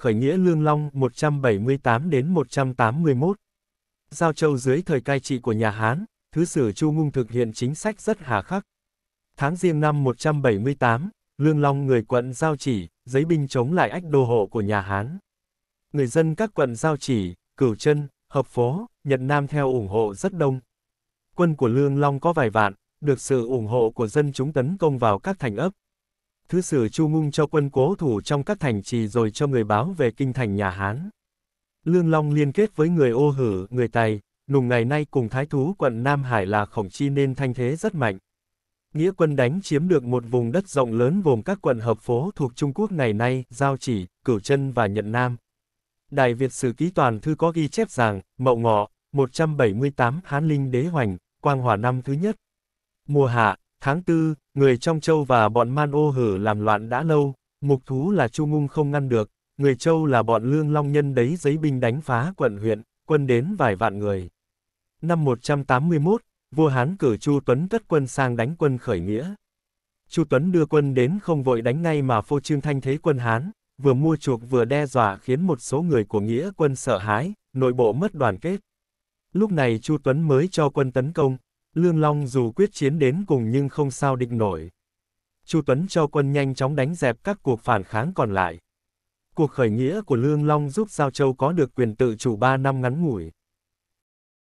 khởi nghĩa Lương Long 178 đến 181. Giao Châu dưới thời cai trị của nhà Hán, Thứ sử Chu Ngung thực hiện chính sách rất hà khắc. Tháng riêng năm 178, Lương Long người quận Giao Chỉ, giấy binh chống lại ách đô hộ của nhà Hán. Người dân các quận Giao Chỉ, Cửu Chân, Hợp Phố, Nhật Nam theo ủng hộ rất đông. Quân của Lương Long có vài vạn, được sự ủng hộ của dân chúng tấn công vào các thành ấp, thứ sử Chu Ngung cho quân cố thủ trong các thành trì rồi cho người báo về kinh thành nhà Hán. Lương Long liên kết với người ô hử, người Tày, nùng ngày nay cùng thái thú quận Nam Hải là khổng chi nên thanh thế rất mạnh. Nghĩa quân đánh chiếm được một vùng đất rộng lớn gồm các quận hợp phố thuộc Trung Quốc ngày nay, Giao Chỉ, Cửu Chân và Nhận Nam. Đại Việt Sử Ký Toàn Thư có ghi chép rằng, Mậu Ngọ, 178 Hán Linh Đế Hoành, Quang Hòa năm thứ nhất. Mùa hạ, tháng 4, người trong châu và bọn man ô hử làm loạn đã lâu, mục thú là chu ngung không ngăn được, người châu là bọn lương long nhân đấy giấy binh đánh phá quận huyện, quân đến vài vạn người. Năm 181, vua Hán cử Chu Tuấn cất quân sang đánh quân khởi nghĩa. Chu Tuấn đưa quân đến không vội đánh ngay mà phô trương thanh thế quân Hán, vừa mua chuộc vừa đe dọa khiến một số người của nghĩa quân sợ hãi, nội bộ mất đoàn kết. Lúc này Chu Tuấn mới cho quân tấn công, Lương Long dù quyết chiến đến cùng nhưng không sao địch nổi. Chu Tuấn cho quân nhanh chóng đánh dẹp các cuộc phản kháng còn lại. Cuộc khởi nghĩa của Lương Long giúp Giao Châu có được quyền tự chủ 3 năm ngắn ngủi.